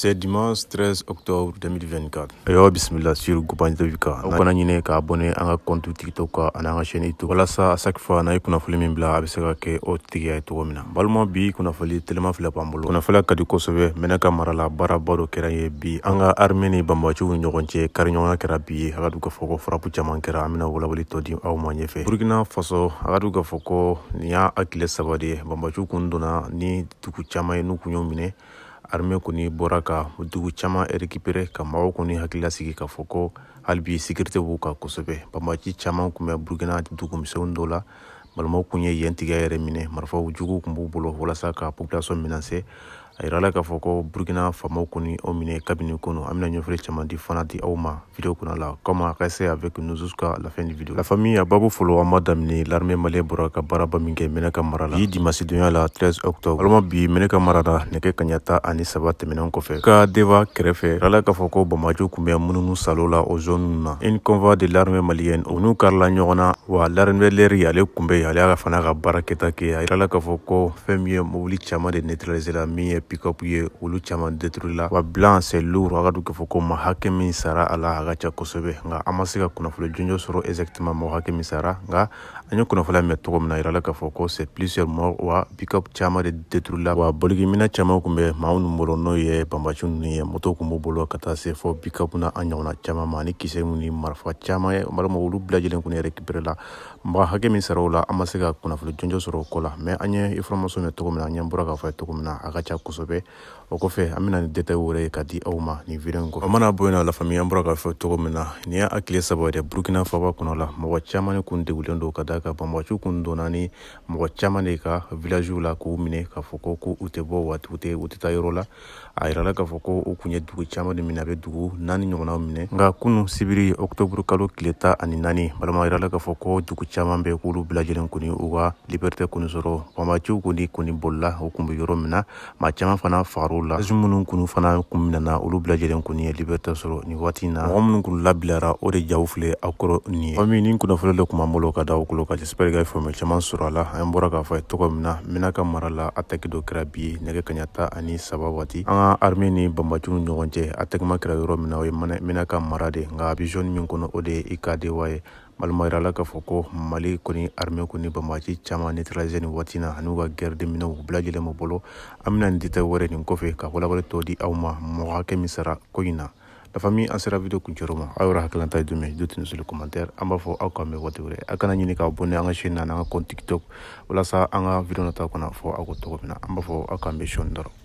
C'est dimanche 13 octobre 2024. Ayo bismillah sur Gouban Davika. Aw kana ɲini ka abonné à ka compte TikTok kan ani an ka chaîne YouTube. Walasa à chaque fois n'a ye kunnafoli min bila a bɛ se ka kɛ o tigiya ye cogo min na. Balima bi kunnafoli telima fila b'an bolo. Kunnafoli ka di kosɛbɛ Mɛnɛka mara la baaraba dɔ kɛra ye bi Anga ka armée ni banbanciw ni ɲɔgɔn cɛ kariɲɔgɔnya kɛra bi ye. A ka dɔn k'a fɔ ko frappe caman kɛra an bɛna walawali tɔ di aw ma ɲɛfɛ. Burkina Faso a ka dɔn k'a fɔ ko nin y'a a tile saba de ye. Banbanciw kun ni dugu caman ye n'u arme kuni bɔra ka dugu caaman rekipere ka mɔgɔw kuni hakililasigi sigi k'a fɔ ko halibi sikirite b'u ka kosɛbɛ banbaci caman kun bɛ burukina dugumisɛnw dɔ la balimaw kun ye yen tigɛ yɛrɛ minɛ marifaw jugu kun b'u bolo walasa ka populasɔn minase a yira foko k'a fɔ ko burukina faamaw kɔni aw minɛ kabini kɔnɔ an di fana di aw ma video kɔnɔ la comme a avec nous jusqu'à la fin du vidéo la famille a babu folo an b'a daminɛ l'armée malienne bɔra ka baaraba min kɛ mara la bi dimanche donya la 13 octobre walima bi Ménaka mara la nɛgɛ kaɲa ta ani saba tɛmɛnen kɔfɛ ka deva kɛrɛfɛ yira foko k'a fɔ ko bamajo tun bɛ zone na une convoi de l'armée malienne o n'u karila ɲɔgɔn wa l'armée ale kun bɛ y'a fana ka baara kɛta kɛ a yira la k'a fɔ ko fɛn de neutraliser la pikɔp ye olu caaman deturula wa bilan sɛ lour a ka du k'a ko ma hakɛ min sara a la a ka ca kosɛbɛ nga an ma se ka kunnafoli jɔnjɔ sɔrɔ exactement mɔgɔ hakɛ min sara nga an ye kunnafoliya mɛn tɔgɔ min yirala k'a fɔ ko c'est plusieurs mort wa pikɔp caaman de deturula wa boligimina caaman kun bɛ maw nu bolo n'o ye banbaci nunu ye moto kun b'u bolo ka taa se fɔ pikɔp na an ɲɔgɔnna caaman ma ani kisɛ mu ni marifa caaman ye balima olu bilajɛlen kun récupérela mɔgɔ hakɛ min sara o la an ma se ka kunnafoli jɔnjɔ sɔrɔ o la mais an ye information mɛn tɔgɔ min an ɲɛ bɔra k'a fɔ ye tɔgɔ min a ka ca kosɛbɛ kosɛbɛ o kɔfɛ an bena ni dɛtɛw wɛrɛ ka di aw ma nin video kɔfɛ mana bɔ yen la faamuya an bɔra k'a fɔ cogo min na ni y'a hakile saba yɛrɛ burukina faba kɔnɔ la mɔgɔ caaman ne kun degulen do ka da ka banbacu kun donna ni mɔgɔ caaman de ka vilaziw la k'u minɛ k'a fɔ ko ko u tɛ bɔ waati u tɛ u tɛ taa yɔrɔ la a yirala k'a fɔ ko u kun ye dugu caaman de minɛ a be dugu naani ɲɔgɔnnaw minɛ nka kunu sibiri octoburu kalo tile ta ani naani balama yirala k'a fɔ ko dugu caaman bɛ k'olu bilajɛlen kuni u ka libertɛ kuni sɔrɔ banbaciw kuni kuni bolila u kun be yɔrɔ min na ma caman fana far'o la kasu minnu kunu fana kun minana olu bilajɛlen kunu ye liberté sɔrɔ nin waati na mɔgɔ minnu kun labilara o de jaw filɛ aw kɔrɔ nin ye fami ni kunnafolo le kuma bolo ka da o kulo ka jespɛr ka faamuya caman sɔrɔ a la an bɔra k'a fɔ ye tɔgɔ min na mina ka mara la ataki dɔ kɛra bi ye nɛgɛ kaɲata ani saba waati an ka arme ni banbacu ɲɔgɔn cɛ atɛkima kɛra yɔrɔ min na o ye mina ka mara de nka a bizɔni min kɔnɔ o de ye i ka de ye maluma yira k'a fɔ ko mali kɔni armée kɔni banbaci caman neutraliser nin waati na an'u ka guerre de minɛw bila lajɛlen ma bolo an bɛna nin detail wɛrɛ nin kɔfɛ ka walawali tɔ di aw ma mɔgɔ hakɛ min sara ko in na nafa min an sera video kuncɛro ma aw yɛrɛ hakilanta ye jumɛn do tun soli commentaire an b'a fɔ aw k'an bɛn waati wɛrɛ aw kana ɲini k'aw bɔnɛ an ka chaîne na n'an ka compte tiktok walasa an ka video nata kana fɔ aw ko cogo min na an b'a fɔ aw k'an bɛn sɔɔni dɔrɔn